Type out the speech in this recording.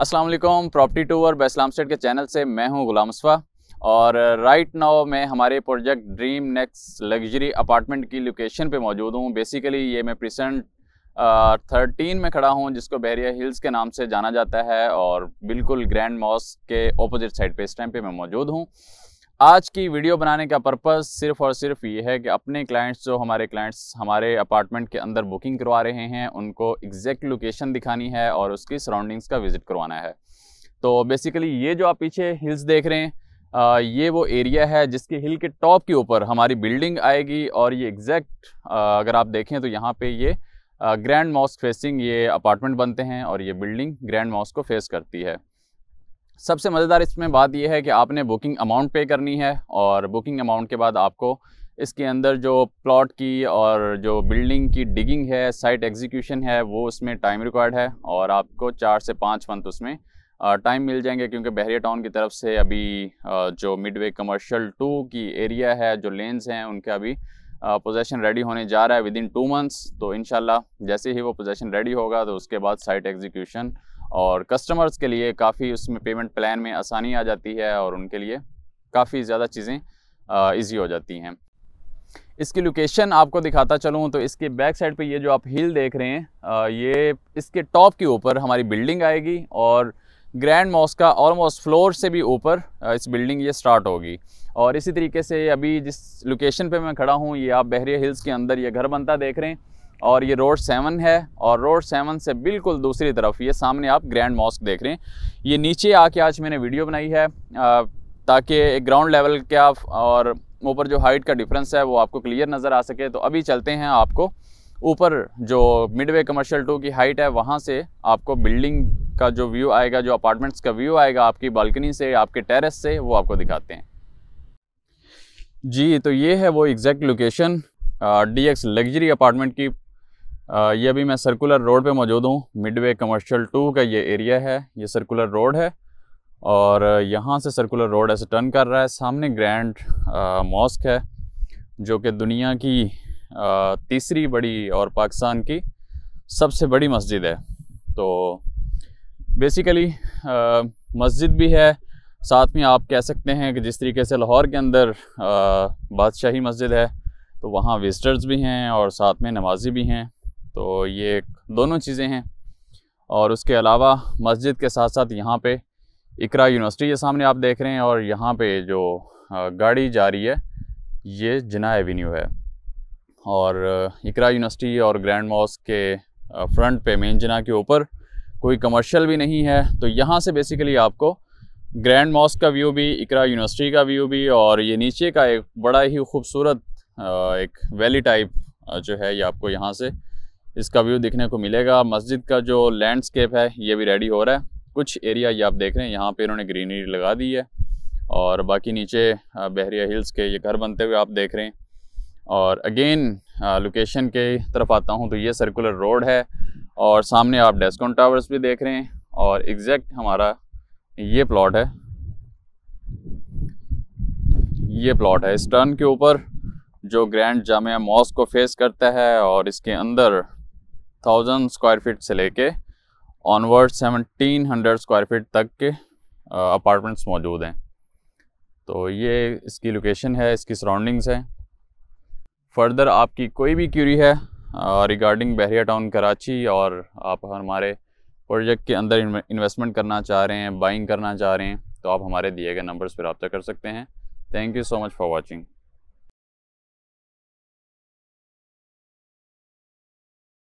अस्सलाम वालेकुम property tour बैसलाम स्टेट के चैनल से मैं हूं गुलाम उसफा और राइट नाउ मैं हमारे project dream next luxury apartment की लोकेशन पे मौजूद हूं बेसिकली ये मैं प्रेजेंट थर्टीन में खड़ा हूं जिसको बहरिया हिल्स के नाम से जाना जाता है और बिल्कुल ग्रैंड मॉस के अपोजिट साइड पे इस टाइम पर मैं मौजूद हूँ आज की वीडियो बनाने का पर्पज़ सिर्फ और सिर्फ ये है कि अपने क्लाइंट्स जो हमारे क्लाइंट्स हमारे अपार्टमेंट के अंदर बुकिंग करवा रहे हैं उनको एग्जैक्ट लोकेशन दिखानी है और उसकी सराउंडिंग्स का विज़िट करवाना है तो बेसिकली ये जो आप पीछे हिल्स देख रहे हैं आ, ये वो एरिया है जिसके हिल के टॉप के ऊपर हमारी बिल्डिंग आएगी और ये एग्जैक्ट अगर आप देखें तो यहाँ पर ये ग्रैंड मॉस्क फेसिंग ये अपार्टमेंट बनते हैं और ये बिल्डिंग ग्रैंड मॉस्क को फेस करती है सबसे मज़ेदार इसमें बात यह है कि आपने बुकिंग अमाउंट पे करनी है और बुकिंग अमाउंट के बाद आपको इसके अंदर जो प्लॉट की और जो बिल्डिंग की डिगिंग है साइट एग्जीक्यूशन है वो उसमें टाइम रिक्वायर्ड है और आपको चार से पाँच मंथ उसमें टाइम मिल जाएंगे क्योंकि बहरिया टाउन की तरफ से अभी जो मिडवे कमर्शियल टू की एरिया है जो लेंस हैं उनका अभी पोजेसन रेडी होने जा रहा है विद इन टू मंथ्स तो इन जैसे ही वो पोजेसन रेडी होगा तो उसके बाद साइट एग्जीक्यूशन और कस्टमर्स के लिए काफ़ी उसमें पेमेंट प्लान में आसानी आ जाती है और उनके लिए काफ़ी ज़्यादा चीज़ें ईजी हो जाती हैं इसकी लोकेशन आपको दिखाता चलूँ तो इसके बैक साइड पे ये जो आप हिल देख रहे हैं आ, ये इसके टॉप के ऊपर हमारी बिल्डिंग आएगी और ग्रैंड मॉस का ऑलमोस्ट फ्लोर से भी ऊपर इस बिल्डिंग ये स्टार्ट होगी और इसी तरीके से अभी जिस लोकेशन पे मैं खड़ा हूँ ये आप बहरिया हिल्स के अंदर ये घर बनता देख रहे हैं और ये रोड सेवन है और रोड सेवन से बिल्कुल दूसरी तरफ ये सामने आप ग्रैंड मॉस्क देख रहे हैं ये नीचे आके आज मैंने वीडियो बनाई है ताकि एक ग्राउंड लेवल के आप और ऊपर जो हाइट का डिफरेंस है वो आपको क्लियर नज़र आ सके तो अभी चलते हैं आपको ऊपर जो मिडवे कमर्शियल टू की हाइट है वहाँ से आपको बिल्डिंग का जो व्यू आएगा जो अपार्टमेंट्स का व्यू आएगा आपकी बालकनी से आपके टेरेस से वो आपको दिखाते हैं जी तो ये है वो exact location D X luxury apartment की ये अभी मैं सर्कुलर रोड पे मौजूद हूँ मिडवे कमर्शियल टू का ये एरिया है ये सर्कुलर रोड है और यहाँ से सर्कुलर रोड ऐसे टर्न कर रहा है सामने ग्रैंड मॉस्क है जो कि दुनिया की आ, तीसरी बड़ी और पाकिस्तान की सबसे बड़ी मस्जिद है तो बेसिकली मस्जिद भी है साथ में आप कह सकते हैं कि जिस तरीके से लाहौर के अंदर बादशाही मस्जिद है तो वहाँ विज़िटर्स भी हैं और साथ में नमाजी भी हैं तो ये दोनों चीज़ें हैं और उसके अलावा मस्जिद के साथ साथ यहाँ पे इकरा यूनिवर्सिटी के सामने आप देख रहे हैं और यहाँ पे जो गाड़ी जा रही है ये जना एवेन्यू है और इकरा यूनिवर्सिटी और ग्रैंड मॉस के फ्रंट पे मेन जना के ऊपर कोई कमर्शियल भी नहीं है तो यहाँ से बेसिकली आपको ग्रैंड मॉस का व्यू भी इकरा यूनिवर्सिटी का व्यू भी और ये नीचे का एक बड़ा ही खूबसूरत एक वैली टाइप जो है ये आपको यहाँ से इसका व्यू देखने को मिलेगा मस्जिद का जो लैंडस्केप है ये भी रेडी हो रहा है कुछ एरिया ये आप देख रहे हैं यहाँ पे इन्होंने ग्रीनरी लगा दी है और बाकी नीचे बहरिया हिल्स के ये घर बनते हुए आप देख रहे हैं और अगेन लोकेशन के तरफ आता हूँ तो ये सर्कुलर रोड है और सामने आप डेस्कॉन टावर्स भी देख रहे हैं और एग्जैक्ट हमारा ये प्लॉट है ये प्लॉट है इस टर्न के ऊपर जो ग्रैंड जामिया मॉस को फेस करता है और इसके अंदर थाउजेंड स्क्वायर फीट से लेके onward seventeen hundred square feet तक के अपार्टमेंट्स मौजूद हैं तो ये इसकी लोकेशन है इसकी सराउंडिंग्स हैं फर्दर आपकी कोई भी क्यूरी है रिगार्डिंग बहरिया टाउन कराची और आप हमारे प्रोजेक्ट के अंदर इन्वेस्टमेंट करना चाह रहे हैं बाइंग करना चाह रहे हैं तो आप हमारे दिए गए नंबर्स पर रबता कर सकते हैं thank you so much for watching